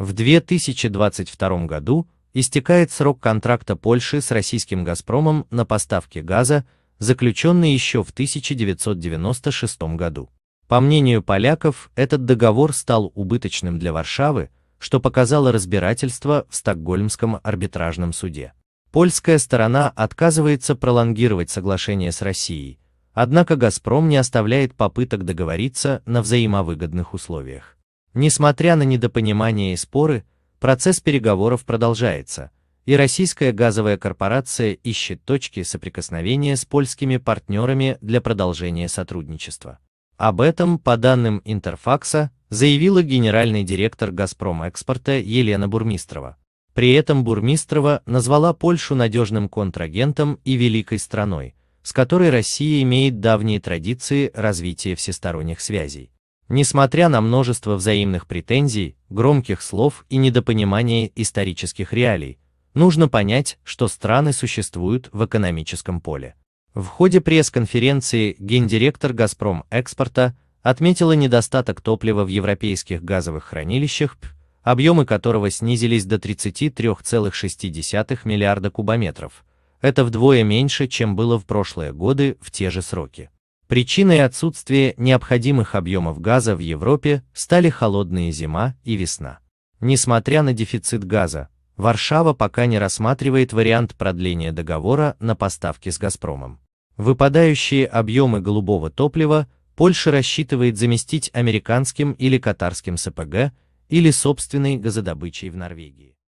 В 2022 году истекает срок контракта Польши с российским «Газпромом» на поставки газа, заключенный еще в 1996 году. По мнению поляков, этот договор стал убыточным для Варшавы, что показало разбирательство в Стокгольмском арбитражном суде. Польская сторона отказывается пролонгировать соглашение с Россией, однако «Газпром» не оставляет попыток договориться на взаимовыгодных условиях. Несмотря на недопонимание и споры, процесс переговоров продолжается, и российская газовая корпорация ищет точки соприкосновения с польскими партнерами для продолжения сотрудничества. Об этом, по данным Интерфакса, заявила генеральный директор «Газпром экспорта» Елена Бурмистрова. При этом Бурмистрова назвала Польшу надежным контрагентом и великой страной, с которой Россия имеет давние традиции развития всесторонних связей несмотря на множество взаимных претензий, громких слов и недопонимания исторических реалий, нужно понять, что страны существуют в экономическом поле. В ходе пресс-конференции гендиректор «Газпром Экспорта» отметила недостаток топлива в европейских газовых хранилищах, объемы которого снизились до 33,6 миллиарда кубометров. Это вдвое меньше, чем было в прошлые годы в те же сроки. Причиной отсутствия необходимых объемов газа в Европе стали холодная зима и весна. Несмотря на дефицит газа, Варшава пока не рассматривает вариант продления договора на поставки с «Газпромом». Выпадающие объемы голубого топлива Польша рассчитывает заместить американским или катарским СПГ или собственной газодобычей в Норвегии.